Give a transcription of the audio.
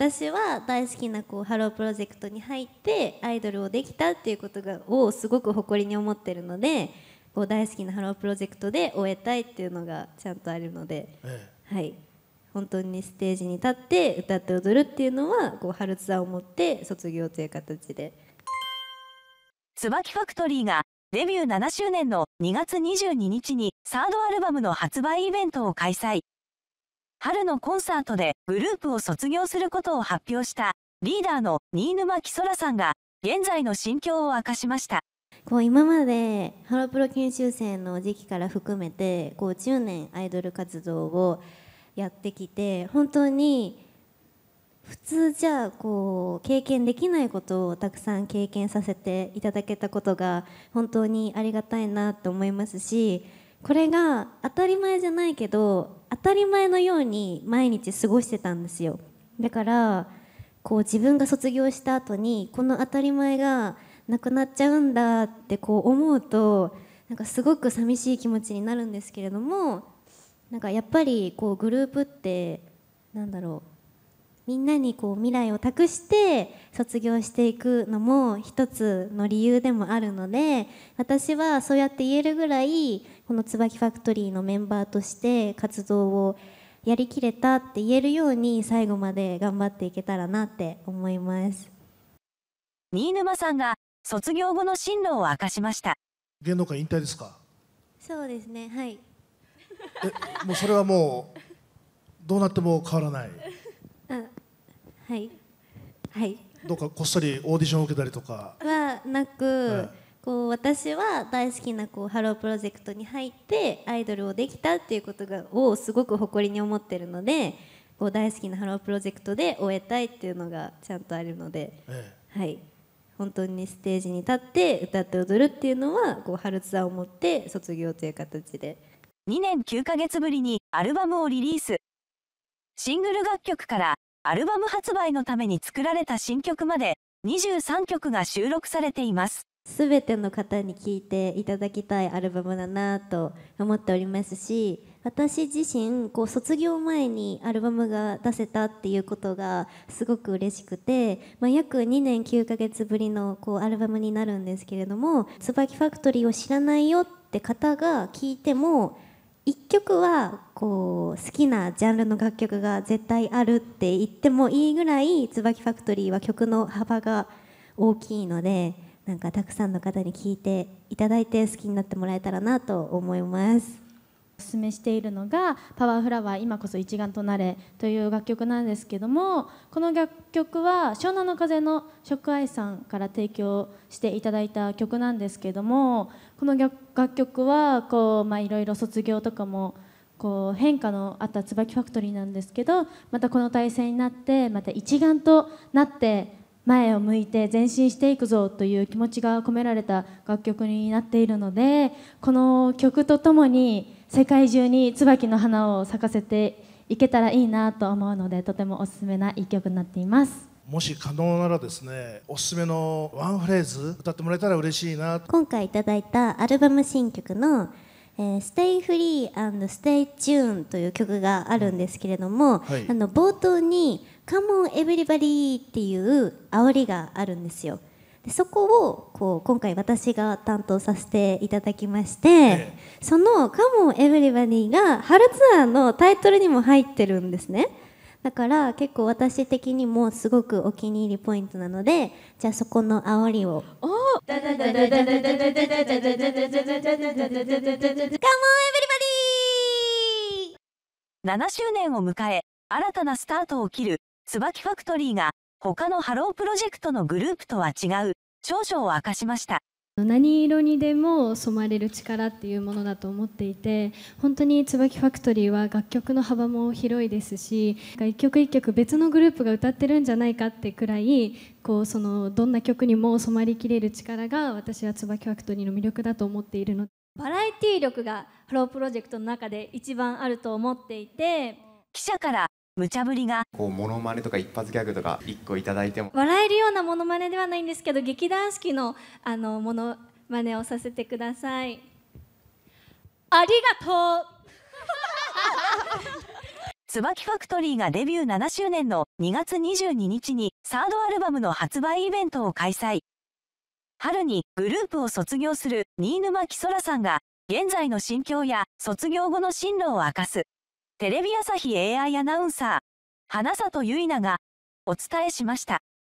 私は大好きなこうハロープロジェクトに入ってアイドルをできたっていうことがをすごく誇りに思ってるのでこう大好きなハロープロジェクトで終えたいっていうのがちゃんとあるので、ええ、はい、本当にステージに立って歌って踊るっていうのはこう春ツアーを持って卒業という形で。椿ファクトリーがデビュー7周年の2月22日にサードアルバムの発売イベントを開催。春のコンサートでグループを卒業することを発表したリーダーの新沼木空さんが現在の心境を明かしました。こう今までハロプロ研修生の時期から含めてこう10年アイドル活動をやってきて本当に普通じゃこう経験できないことをたくさん経験させていただけたことが本当にありがたいなと思いますしこれが当たり前じゃないけど当たり前のように毎日過ごしてたんですよだからこう自分が卒業した後にこの当たり前がなくなっちゃうんだってこう思うとなんかすごく寂しい気持ちになるんですけれどもなんかやっぱりこうグループってなんだろうみんなにこう未来を託して卒業していくのも一つの理由でもあるので私はそうやって言えるぐらいこの椿ファクトリーのメンバーとして活動をやりきれたって言えるように最後まで頑張っていけたらなって思います新沼さんが卒業後の進路を明かしました芸能界引退ですかそうですねはいえもうそれはもうどうなっても変わらないはいはいどうかこっそりオーディションを受けたりとかはなく、はい、こう私は大好きなこうハロープロジェクトに入ってアイドルをできたっていうことがをすごく誇りに思ってるのでこう大好きなハロープロジェクトで終えたいっていうのがちゃんとあるので、ええ、はい本当にステージに立って歌って踊るっていうのはこう春ツアーを持って卒業という形で2年9ヶ月ぶりにアルバムをリリースシングル楽曲からアルバム発売のために作られた新曲まで23曲が収録されています。すべての方に聴いていただきたいアルバムだなと思っておりますし私自身こう卒業前にアルバムが出せたっていうことがすごく嬉しくて、まあ、約2年9ヶ月ぶりのこうアルバムになるんですけれども「椿ファクトリーを知らないよ」って方が聴いても1曲はこう好きなジャンルの楽曲が絶対あるって言ってもいいぐらい椿ファクトリーは曲の幅が大きいのでなんかたくさんの方に聴いていただいて好きになってもらえたらなと思います。おめしているのが「パワーフラワー今こそ一丸となれ」という楽曲なんですけどもこの楽曲は湘南乃風の食愛さんから提供していただいた曲なんですけどもこの楽曲はこう、まいろいろ卒業とかもこう変化のあった椿ファクトリーなんですけどまたこの体制になってまた一丸となって前を向いて前進していくぞという気持ちが込められた楽曲になっているのでこの曲とともに世界中に椿の花を咲かせていけたらいいなと思うのでとてもおすすめな一曲になっていますもし可能ならですねおすすめのワンフレーズ歌ってもらえたら嬉しいな今回いただいたアルバム新曲のえ Stay Free and Stay t u n e という曲があるんですけれども、はい、あの冒頭に Come on everybody っていう煽りがあるんですよ。でそこをこう今回私が担当させていただきまして、ええ、その「カモンエブリバディ」が春ツアーのタイトルにも入ってるんですねだから結構私的にもすごくお気に入りポイントなのでじゃあそこの煽りをお「カモンエブリバディ!」7周年を迎え新たなスタートを切る椿ファクトリーが他のハロープロジェクトのグループとは違う長所を明かしました何色にでも染まれる力っていうものだと思っていて本当に椿ファクトリーは楽曲の幅も広いですし一曲一曲別のグループが歌ってるんじゃないかってくらいこうそのどんな曲にも染まりきれる力が私は椿ファクトリーの魅力だと思っているのバラエティ力がハロープロジェクトの中で一番あると思っていて記者から無茶ぶりがこうモノマネとか一発ギャグとか一個いただいても笑えるようなモノマネではないんですけど劇団四季のあのモノマネをさせてくださいありがとう椿 ファクトリーがデビュー7周年の2月22日にサードアルバムの発売イベントを開催春にグループを卒業する新沼紀空さんが現在の心境や卒業後の進路を明かすテレビ朝日 AI アナウンサー、花里ゆいながお伝えしました。